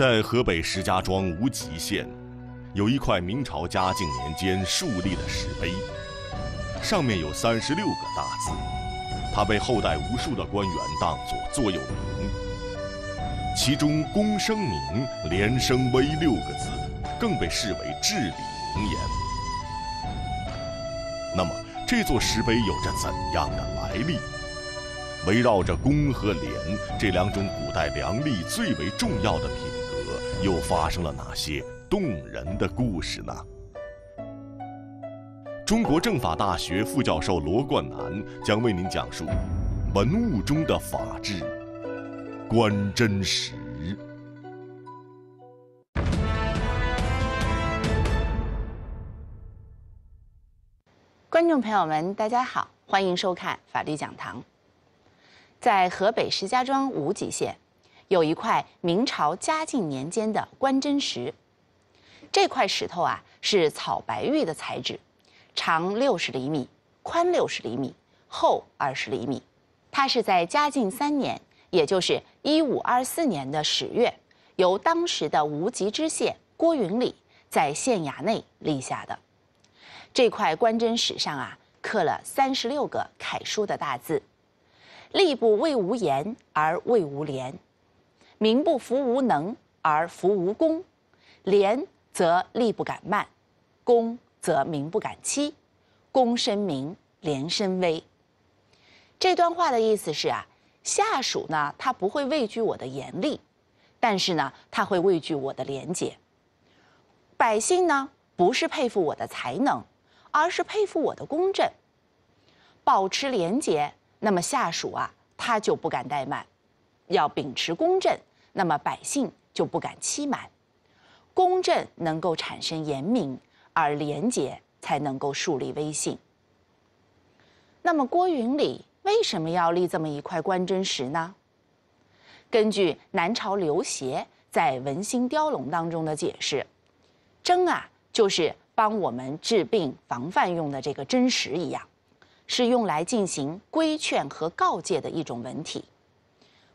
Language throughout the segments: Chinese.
在河北石家庄无极县，有一块明朝嘉靖年间竖立的石碑，上面有三十六个大字，它被后代无数的官员当作座右铭。其中“公生明，廉生威”六个字，更被视为至理名言。那么，这座石碑有着怎样的来历？围绕着“公”和“廉”这两种古代良吏最为重要的品。又发生了哪些动人的故事呢？中国政法大学副教授罗冠南将为您讲述《文物中的法治观真实》。观众朋友们，大家好，欢迎收看《法律讲堂》。在河北石家庄无极县。有一块明朝嘉靖年间的观真石，这块石头啊是草白玉的材质，长六十厘米，宽六十厘米，厚二十厘米。它是在嘉靖三年，也就是一五二四年的十月，由当时的无极知县郭云礼在县衙内立下的。这块观真石上啊刻了三十六个楷书的大字：“吏部魏无言而魏无廉。”民不服无能而服无功，廉则吏不敢慢，公则民不敢欺，公身明，廉身威。这段话的意思是啊，下属呢他不会畏惧我的严厉，但是呢他会畏惧我的廉洁。百姓呢不是佩服我的才能，而是佩服我的公正。保持廉洁，那么下属啊他就不敢怠慢，要秉持公正。那么百姓就不敢欺瞒，公正能够产生严明，而廉洁才能够树立威信。那么郭云里为什么要立这么一块观真石呢？根据南朝刘勰在《文心雕龙》当中的解释，箴啊就是帮我们治病、防范用的这个真石一样，是用来进行规劝和告诫的一种文体。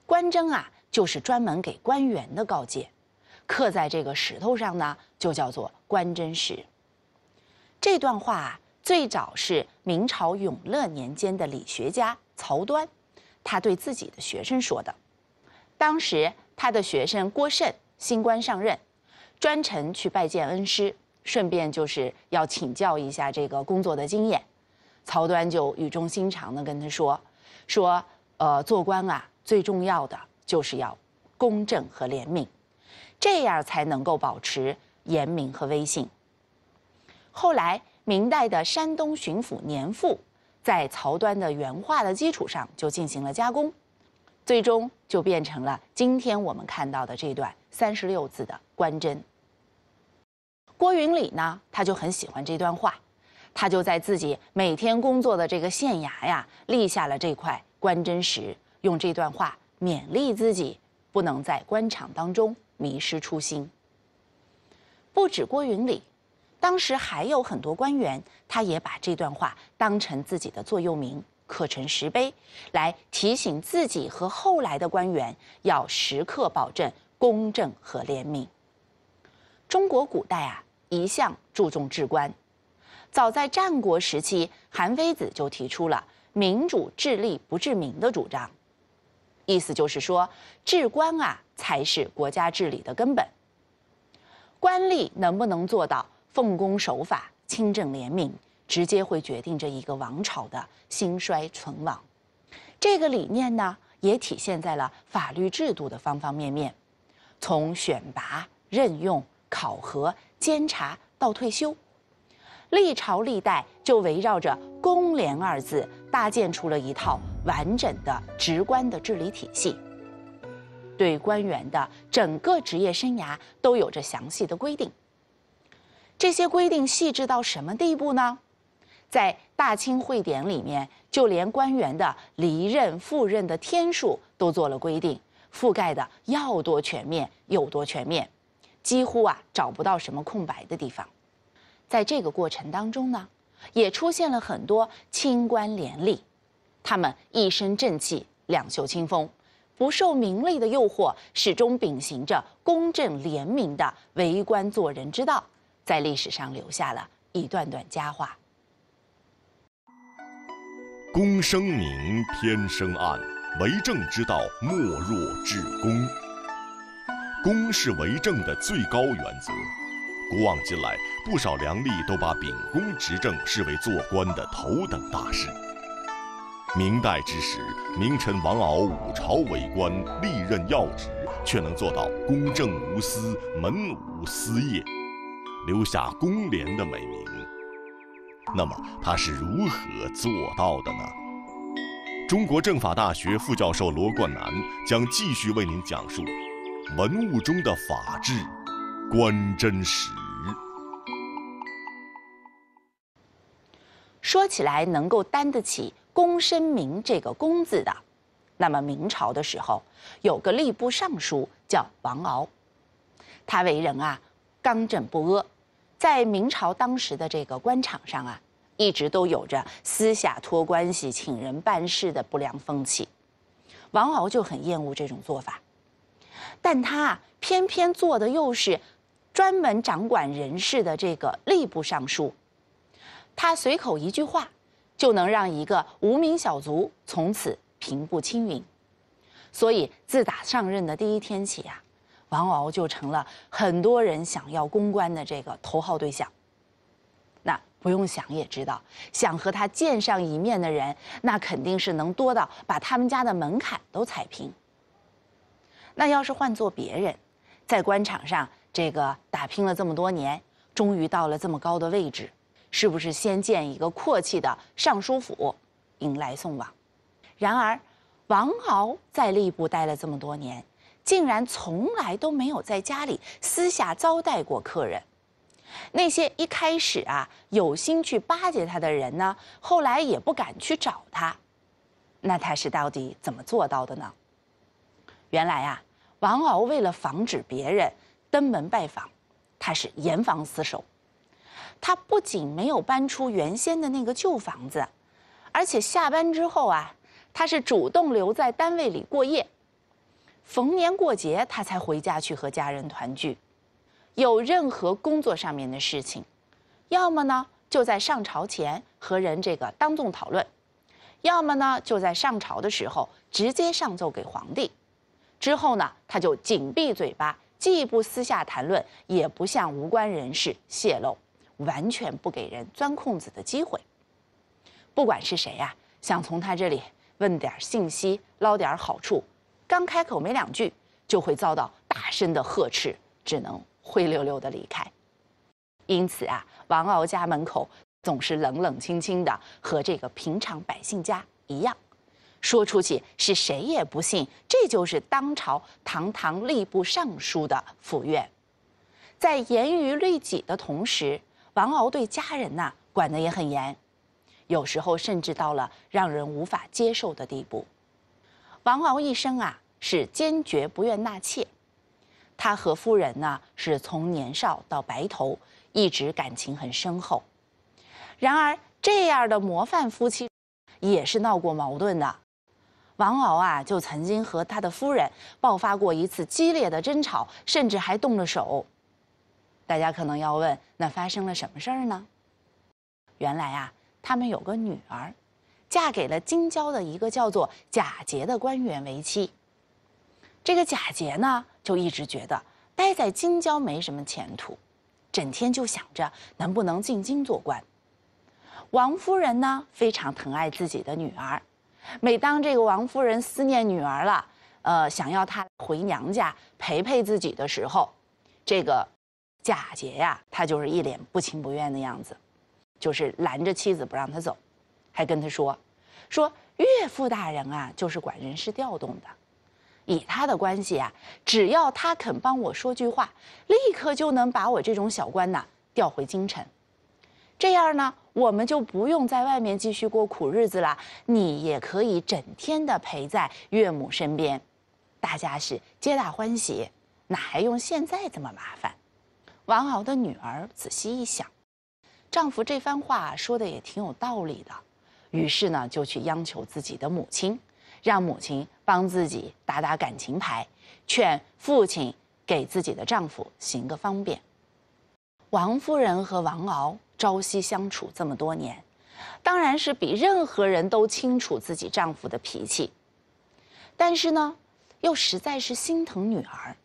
官箴啊。就是专门给官员的告诫，刻在这个石头上呢，就叫做“官箴石”。这段话最早是明朝永乐年间的理学家曹端，他对自己的学生说的。当时他的学生郭慎新官上任，专程去拜见恩师，顺便就是要请教一下这个工作的经验。曹端就语重心长地跟他说：“说，呃，做官啊，最重要的。”就是要公正和怜悯，这样才能够保持严明和威信。后来，明代的山东巡抚年富在曹端的原画的基础上就进行了加工，最终就变成了今天我们看到的这段三十六字的官箴。郭云礼呢，他就很喜欢这段话，他就在自己每天工作的这个县衙呀，立下了这块官箴石，用这段话。勉励自己，不能在官场当中迷失初心。不止郭云礼，当时还有很多官员，他也把这段话当成自己的座右铭，刻成石碑，来提醒自己和后来的官员要时刻保证公正和廉明。中国古代啊，一向注重治官。早在战国时期，韩非子就提出了“民主治吏不治民”的主张。意思就是说，治官啊，才是国家治理的根本。官吏能不能做到奉公守法、清正廉明，直接会决定着一个王朝的兴衰存亡。这个理念呢，也体现在了法律制度的方方面面，从选拔、任用、考核、监察到退休，历朝历代就围绕着“公廉”二字，搭建出了一套。完整的、直观的治理体系，对官员的整个职业生涯都有着详细的规定。这些规定细致到什么地步呢？在《大清会典》里面，就连官员的离任、赴任的天数都做了规定，覆盖的要多全面有多全面，几乎啊找不到什么空白的地方。在这个过程当中呢，也出现了很多清官廉吏。他们一身正气，两袖清风，不受名利的诱惑，始终秉行着公正廉明的为官做人之道，在历史上留下了一段段佳话。公生明，偏生暗，为政之道莫若治公。公是为政的最高原则。古往今来，不少良吏都把秉公执政视为做官的头等大事。明代之时，名臣王敖五朝为官，历任要职，却能做到公正无私、门无私业，留下公廉的美名。那么他是如何做到的呢？中国政法大学副教授罗冠南将继续为您讲述文物中的法治观真实。说起来，能够担得起。公申明这个“公”字的，那么明朝的时候有个吏部尚书叫王敖，他为人啊刚正不阿，在明朝当时的这个官场上啊，一直都有着私下托关系请人办事的不良风气，王敖就很厌恶这种做法，但他偏偏做的又是专门掌管人事的这个吏部尚书，他随口一句话。就能让一个无名小卒从此平步青云，所以自打上任的第一天起啊，王敖就成了很多人想要公关的这个头号对象。那不用想也知道，想和他见上一面的人，那肯定是能多到把他们家的门槛都踩平。那要是换做别人，在官场上这个打拼了这么多年，终于到了这么高的位置。是不是先建一个阔气的尚书府，迎来送往？然而，王敖在吏部待了这么多年，竟然从来都没有在家里私下招待过客人。那些一开始啊有心去巴结他的人呢，后来也不敢去找他。那他是到底怎么做到的呢？原来啊，王敖为了防止别人登门拜访，他是严防死守。他不仅没有搬出原先的那个旧房子，而且下班之后啊，他是主动留在单位里过夜。逢年过节，他才回家去和家人团聚。有任何工作上面的事情，要么呢就在上朝前和人这个当众讨论，要么呢就在上朝的时候直接上奏给皇帝。之后呢，他就紧闭嘴巴，既不私下谈论，也不向无关人士泄露。完全不给人钻空子的机会，不管是谁呀，想从他这里问点信息捞点好处，刚开口没两句，就会遭到大声的呵斥，只能灰溜溜的离开。因此啊，王敖家门口总是冷冷清清的，和这个平常百姓家一样。说出去是谁也不信，这就是当朝堂堂吏部尚书的府院，在严于律己的同时。王敖对家人呐管得也很严，有时候甚至到了让人无法接受的地步。王敖一生啊是坚决不愿纳妾，他和夫人呢是从年少到白头，一直感情很深厚。然而，这样的模范夫妻也是闹过矛盾的。王敖啊就曾经和他的夫人爆发过一次激烈的争吵，甚至还动了手。大家可能要问，那发生了什么事儿呢？原来啊，他们有个女儿，嫁给了京郊的一个叫做贾杰的官员为妻。这个贾杰呢，就一直觉得待在京郊没什么前途，整天就想着能不能进京做官。王夫人呢，非常疼爱自己的女儿，每当这个王夫人思念女儿了，呃，想要她回娘家陪陪自己的时候，这个。贾杰呀，他就是一脸不情不愿的样子，就是拦着妻子不让他走，还跟他说：“说岳父大人啊，就是管人事调动的，以他的关系啊，只要他肯帮我说句话，立刻就能把我这种小官呐调回京城。这样呢，我们就不用在外面继续过苦日子了，你也可以整天的陪在岳母身边，大家是皆大欢喜，哪还用现在这么麻烦？”王敖的女儿仔细一想，丈夫这番话说的也挺有道理的，于是呢就去央求自己的母亲，让母亲帮自己打打感情牌，劝父亲给自己的丈夫行个方便。王夫人和王敖朝夕相处这么多年，当然是比任何人都清楚自己丈夫的脾气，但是呢又实在是心疼女儿。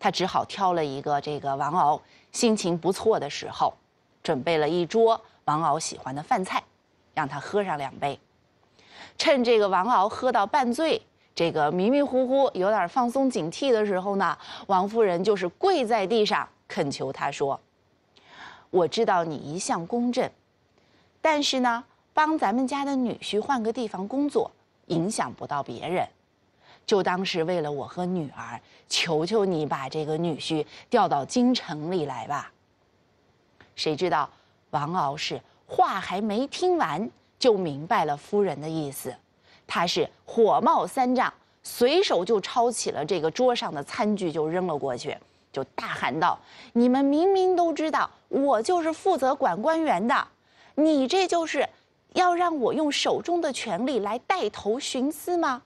他只好挑了一个这个王敖心情不错的时候，准备了一桌王敖喜欢的饭菜，让他喝上两杯。趁这个王敖喝到半醉，这个迷迷糊糊、有点放松警惕的时候呢，王夫人就是跪在地上恳求他说：“我知道你一向公正，但是呢，帮咱们家的女婿换个地方工作，影响不到别人。”就当是为了我和女儿，求求你把这个女婿调到京城里来吧。谁知道王敖是话还没听完就明白了夫人的意思，他是火冒三丈，随手就抄起了这个桌上的餐具就扔了过去，就大喊道：“你们明明都知道我就是负责管官员的，你这就是要让我用手中的权力来带头徇私吗？”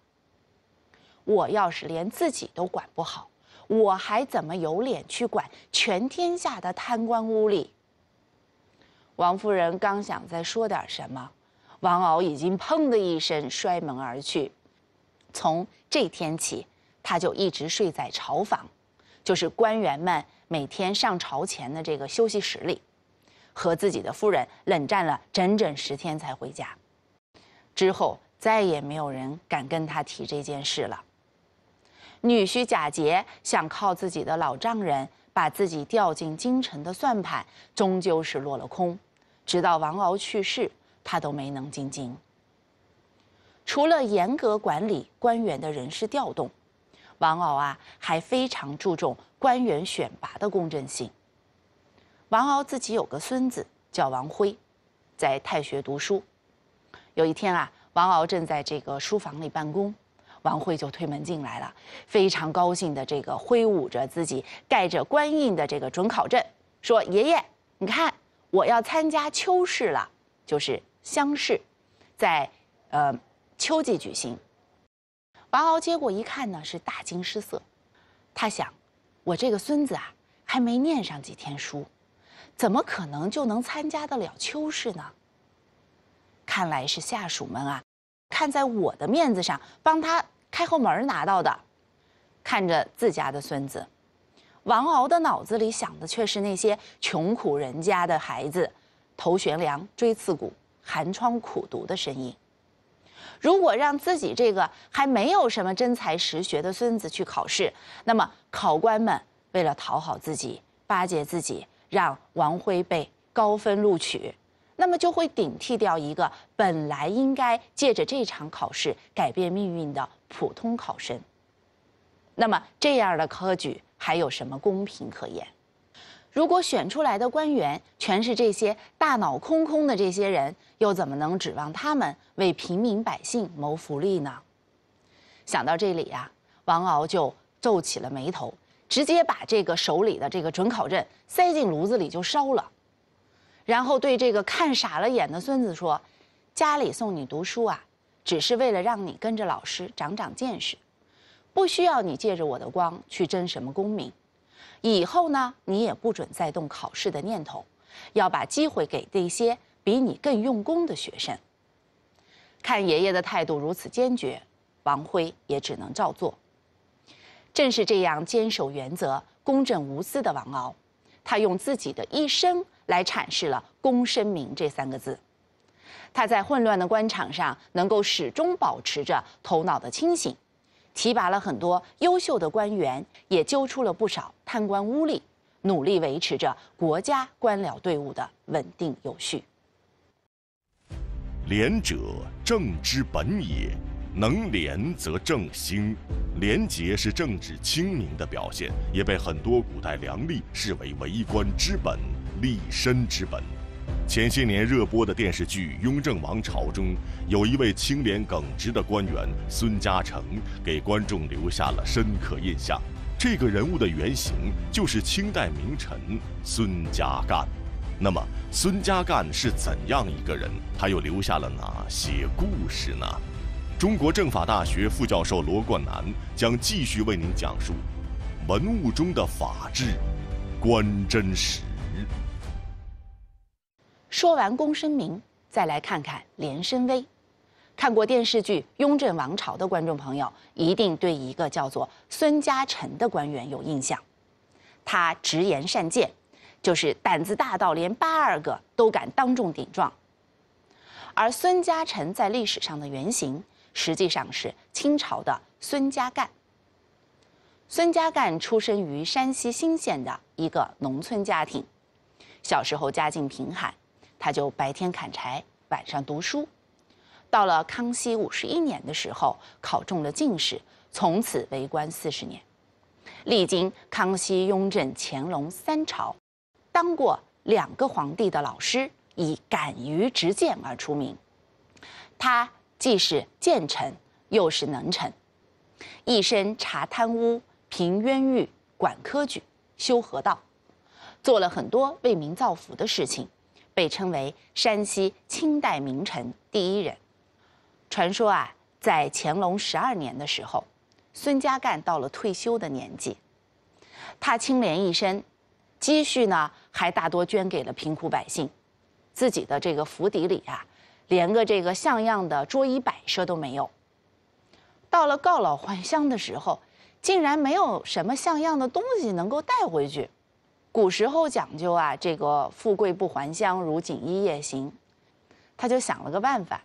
我要是连自己都管不好，我还怎么有脸去管全天下的贪官污吏？王夫人刚想再说点什么，王敖已经砰的一声摔门而去。从这天起，他就一直睡在朝房，就是官员们每天上朝前的这个休息室里，和自己的夫人冷战了整整十天才回家。之后再也没有人敢跟他提这件事了。女婿贾杰想靠自己的老丈人把自己调进京城的算盘，终究是落了空。直到王敖去世，他都没能进京。除了严格管理官员的人事调动，王敖啊还非常注重官员选拔的公正性。王敖自己有个孙子叫王辉，在太学读书。有一天啊，王敖正在这个书房里办公。王惠就推门进来了，非常高兴的这个挥舞着自己盖着官印的这个准考证，说：“爷爷，你看，我要参加秋试了，就是乡试，在呃秋季举行。”王敖接过一看呢，是大惊失色，他想：“我这个孙子啊，还没念上几天书，怎么可能就能参加得了秋试呢？”看来是下属们啊，看在我的面子上帮他。开后门拿到的，看着自家的孙子，王敖的脑子里想的却是那些穷苦人家的孩子，头悬梁，锥刺股、寒窗苦读的身影。如果让自己这个还没有什么真才实学的孙子去考试，那么考官们为了讨好自己，巴结自己，让王辉被高分录取，那么就会顶替掉一个本来应该借着这场考试改变命运的。普通考生，那么这样的科举还有什么公平可言？如果选出来的官员全是这些大脑空空的这些人，又怎么能指望他们为平民百姓谋福利呢？想到这里呀，王敖就皱起了眉头，直接把这个手里的这个准考证塞进炉子里就烧了，然后对这个看傻了眼的孙子说：“家里送你读书啊。”只是为了让你跟着老师长长见识，不需要你借着我的光去争什么功名。以后呢，你也不准再动考试的念头，要把机会给那些比你更用功的学生。看爷爷的态度如此坚决，王辉也只能照做。正是这样坚守原则、公正无私的王敖，他用自己的一生来阐释了“功身、名”这三个字。他在混乱的官场上，能够始终保持着头脑的清醒，提拔了很多优秀的官员，也揪出了不少贪官污吏，努力维持着国家官僚队伍的稳定有序。廉者，政之本也；能廉，则政兴。廉洁是政治清明的表现，也被很多古代良吏视为为官之本、立身之本。前些年热播的电视剧《雍正王朝》中，有一位清廉耿直的官员孙嘉诚，给观众留下了深刻印象。这个人物的原型就是清代名臣孙家淦。那么，孙家淦是怎样一个人？他又留下了哪些故事呢？中国政法大学副教授罗冠南将继续为您讲述《文物中的法治：观真实》。说完龚身明，再来看看连身威。看过电视剧《雍正王朝》的观众朋友，一定对一个叫做孙嘉诚的官员有印象。他直言善谏，就是胆子大到连八阿哥都敢当众顶撞。而孙嘉诚在历史上的原型，实际上是清朝的孙家淦。孙家淦出生于山西新县的一个农村家庭，小时候家境贫寒。他就白天砍柴，晚上读书。到了康熙五十一年的时候，考中了进士，从此为官四十年，历经康熙、雍正、乾隆三朝，当过两个皇帝的老师，以敢于直谏而出名。他既是谏臣，又是能臣，一身查贪污、平冤狱、管科举、修河道，做了很多为民造福的事情。被称为山西清代名臣第一人。传说啊，在乾隆十二年的时候，孙家淦到了退休的年纪，他清廉一身，积蓄呢还大多捐给了贫苦百姓，自己的这个府邸里啊，连个这个像样的桌椅摆设都没有。到了告老还乡的时候，竟然没有什么像样的东西能够带回去。古时候讲究啊，这个富贵不还乡，如锦衣夜行。他就想了个办法，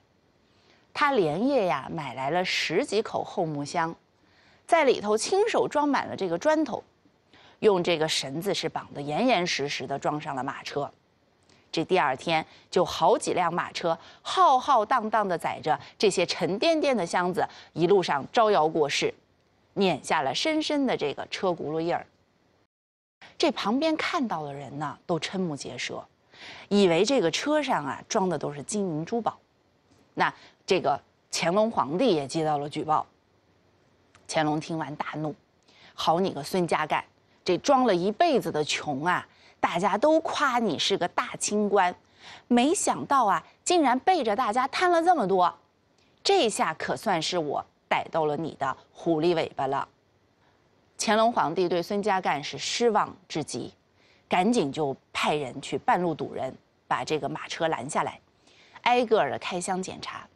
他连夜呀买来了十几口厚木箱，在里头亲手装满了这个砖头，用这个绳子是绑得严严实实的，装上了马车。这第二天就好几辆马车浩浩荡荡地载着这些沉甸甸的箱子，一路上招摇过市，碾下了深深的这个车轱辘印儿。这旁边看到的人呢，都瞠目结舌，以为这个车上啊装的都是金银珠宝。那这个乾隆皇帝也接到了举报。乾隆听完大怒：“好你个孙家淦，这装了一辈子的穷啊！大家都夸你是个大清官，没想到啊，竟然背着大家贪了这么多。这下可算是我逮到了你的狐狸尾巴了。”乾隆皇帝对孙家淦是失望至极，赶紧就派人去半路堵人，把这个马车拦下来，挨个儿的开箱检查，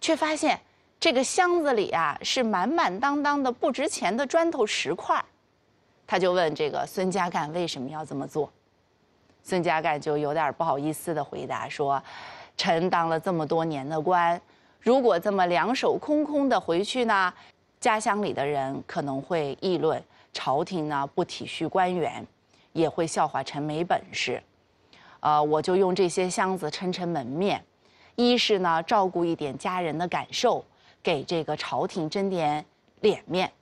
却发现这个箱子里啊是满满当当的不值钱的砖头石块他就问这个孙家淦为什么要这么做，孙家淦就有点不好意思的回答说：“臣当了这么多年的官，如果这么两手空空的回去呢？”家乡里的人可能会议论朝廷呢不体恤官员，也会笑话臣没本事，呃，我就用这些箱子撑撑门面，一是呢照顾一点家人的感受，给这个朝廷争点脸面，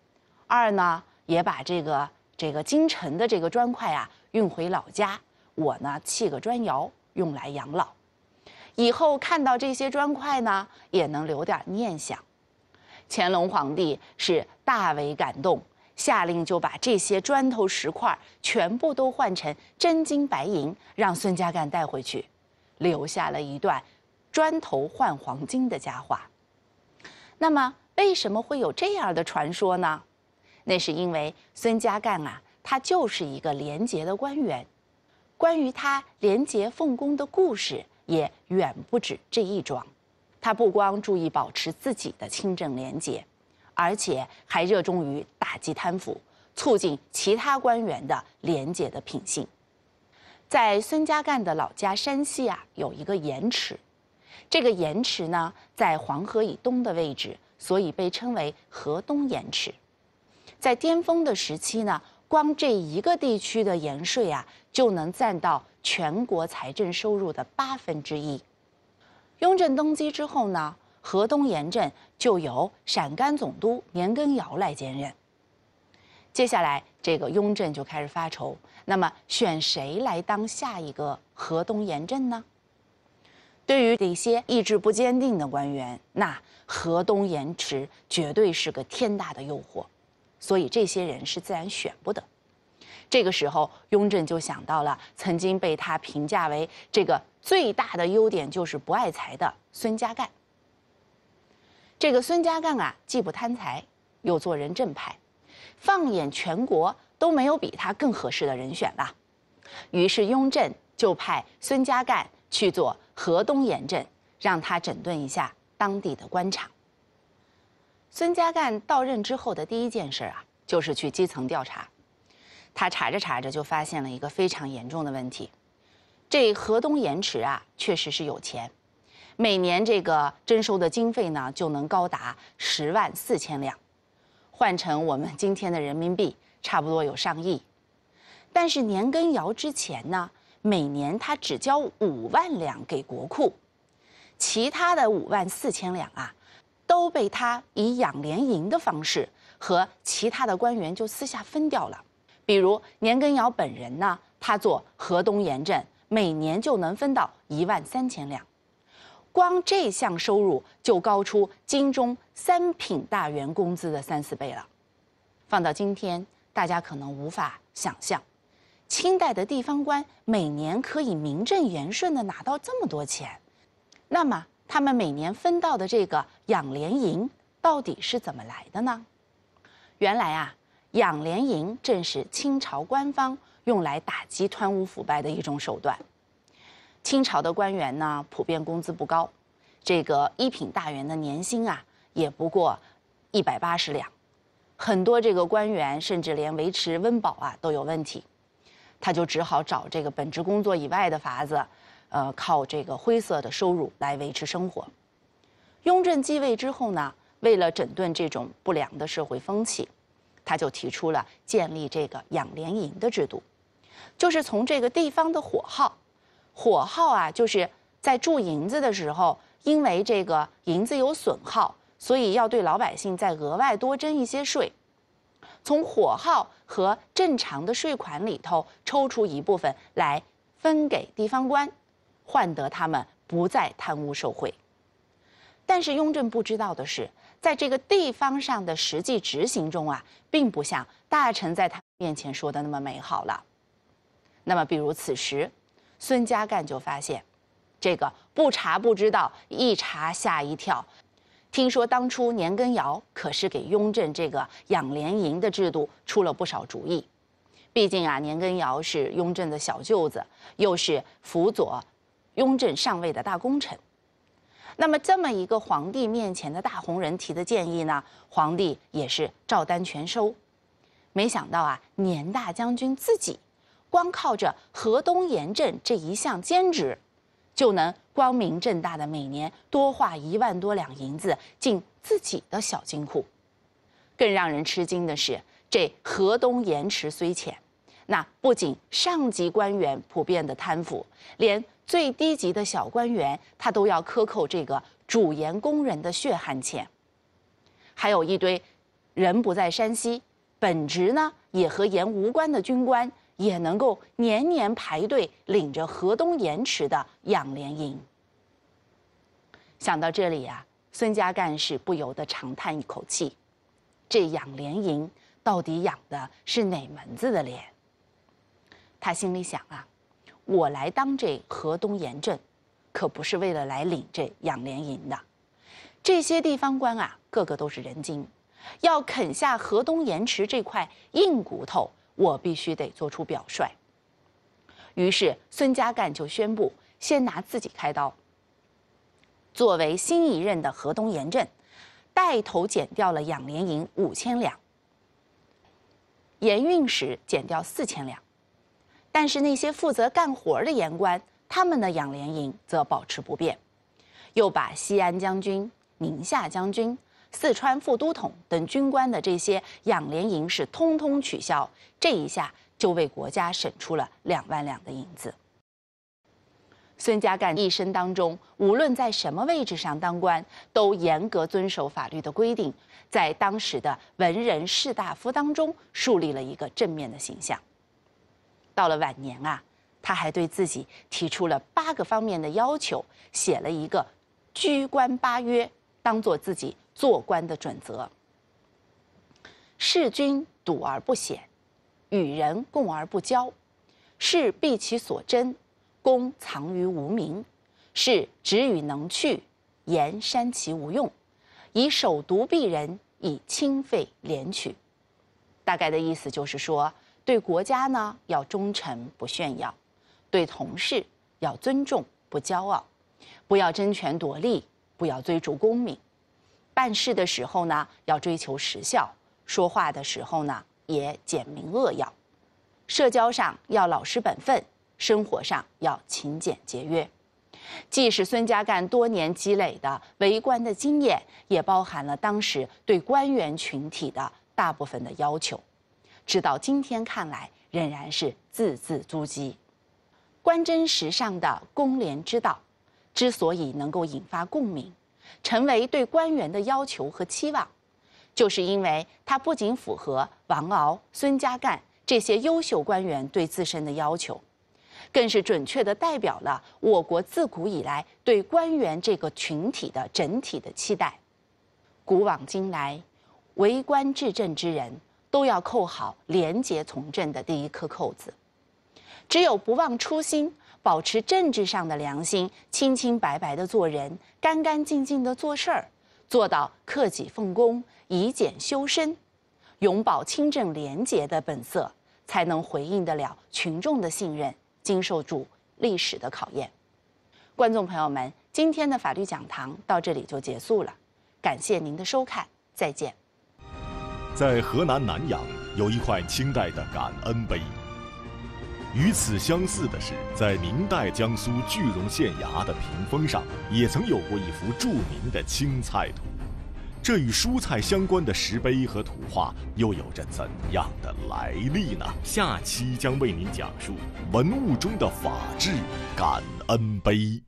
二呢也把这个这个京城的这个砖块啊运回老家，我呢砌个砖窑用来养老，以后看到这些砖块呢也能留点念想。乾隆皇帝是大为感动，下令就把这些砖头石块全部都换成真金白银，让孙家淦带回去，留下了一段“砖头换黄金”的佳话。那么，为什么会有这样的传说呢？那是因为孙家淦啊，他就是一个廉洁的官员。关于他廉洁奉公的故事，也远不止这一桩。他不光注意保持自己的清正廉洁，而且还热衷于打击贪腐，促进其他官员的廉洁的品性。在孙家淦的老家山西啊，有一个盐池，这个盐池呢在黄河以东的位置，所以被称为河东盐池。在巅峰的时期呢，光这一个地区的盐税啊，就能占到全国财政收入的八分之一。雍正登基之后呢，河东盐镇就由陕甘总督年羹尧来兼任。接下来，这个雍正就开始发愁，那么选谁来当下一个河东盐镇呢？对于那些意志不坚定的官员，那河东盐池绝对是个天大的诱惑，所以这些人是自然选不得。这个时候，雍正就想到了曾经被他评价为这个最大的优点就是不爱财的孙家淦。这个孙家淦啊，既不贪财，又做人正派，放眼全国都没有比他更合适的人选了。于是雍正就派孙家淦去做河东盐镇，让他整顿一下当地的官场。孙家淦到任之后的第一件事啊，就是去基层调查。他查着查着就发现了一个非常严重的问题，这河东盐池啊确实是有钱，每年这个征收的经费呢就能高达十万四千两，换成我们今天的人民币差不多有上亿。但是年羹尧之前呢，每年他只交五万两给国库，其他的五万四千两啊，都被他以养廉银的方式和其他的官员就私下分掉了。比如年羹尧本人呢，他做河东盐镇，每年就能分到一万三千两，光这项收入就高出京中三品大员工资的三四倍了。放到今天，大家可能无法想象，清代的地方官每年可以名正言顺的拿到这么多钱。那么，他们每年分到的这个养廉银到底是怎么来的呢？原来啊。养廉银正是清朝官方用来打击贪污腐败的一种手段。清朝的官员呢，普遍工资不高，这个一品大员的年薪啊，也不过一百八十两，很多这个官员甚至连维持温饱啊都有问题，他就只好找这个本职工作以外的法子，呃，靠这个灰色的收入来维持生活。雍正继位之后呢，为了整顿这种不良的社会风气。他就提出了建立这个养廉银的制度，就是从这个地方的火耗，火耗啊，就是在铸银子的时候，因为这个银子有损耗，所以要对老百姓再额外多征一些税，从火耗和正常的税款里头抽出一部分来分给地方官，换得他们不再贪污受贿。但是雍正不知道的是。在这个地方上的实际执行中啊，并不像大臣在他面前说的那么美好了。那么，比如此时，孙家淦就发现，这个不查不知道，一查吓一跳。听说当初年羹尧可是给雍正这个养廉银的制度出了不少主意。毕竟啊，年羹尧是雍正的小舅子，又是辅佐雍正上位的大功臣。那么，这么一个皇帝面前的大红人提的建议呢，皇帝也是照单全收。没想到啊，年大将军自己光靠着河东盐镇这一项兼职，就能光明正大的每年多花一万多两银子进自己的小金库。更让人吃惊的是，这河东盐池虽浅，那不仅上级官员普遍的贪腐，连。最低级的小官员，他都要克扣这个主盐工人的血汗钱。还有一堆人不在山西，本职呢也和盐无关的军官，也能够年年排队领着河东盐池的养廉银。想到这里呀，孙家干是不由得长叹一口气：这养廉银到底养的是哪门子的廉？他心里想啊。我来当这河东盐镇，可不是为了来领这养廉银的。这些地方官啊，个个都是人精，要啃下河东盐池这块硬骨头，我必须得做出表率。于是孙家淦就宣布，先拿自己开刀。作为新一任的河东盐镇，带头减掉了养廉银五千两，盐运使减掉四千两。但是那些负责干活的盐官，他们的养廉营则保持不变，又把西安将军、宁夏将军、四川副都统等军官的这些养廉营是通通取消，这一下就为国家省出了两万两的银子。孙家淦一生当中，无论在什么位置上当官，都严格遵守法律的规定，在当时的文人士大夫当中树立了一个正面的形象。到了晚年啊，他还对自己提出了八个方面的要求，写了一个《居官八约》，当做自己做官的准则。事君笃而不显，与人共而不骄，事必其所珍，功藏于无名，事止与能去，言删其无用，以守独避人，以清费廉取。大概的意思就是说。对国家呢要忠诚不炫耀，对同事要尊重不骄傲，不要争权夺利，不要追逐功名。办事的时候呢要追求实效，说话的时候呢也简明扼要。社交上要老实本分，生活上要勤俭节约。即使孙家淦多年积累的为官的经验，也包含了当时对官员群体的大部分的要求。直到今天看来，仍然是字字珠玑。官真石上的“公廉之道”，之所以能够引发共鸣，成为对官员的要求和期望，就是因为它不仅符合王敖、孙家淦这些优秀官员对自身的要求，更是准确地代表了我国自古以来对官员这个群体的整体的期待。古往今来，为官治政之人。都要扣好廉洁从政的第一颗扣子，只有不忘初心，保持政治上的良心，清清白白的做人，干干净净的做事儿，做到克己奉公，以俭修身，永葆清正廉洁的本色，才能回应得了群众的信任，经受住历史的考验。观众朋友们，今天的法律讲堂到这里就结束了，感谢您的收看，再见。在河南南阳，有一块清代的感恩碑。与此相似的是，在明代江苏句容县衙的屏风上，也曾有过一幅著名的青菜图。这与蔬菜相关的石碑和图画，又有着怎样的来历呢？下期将为您讲述文物中的法制感恩碑。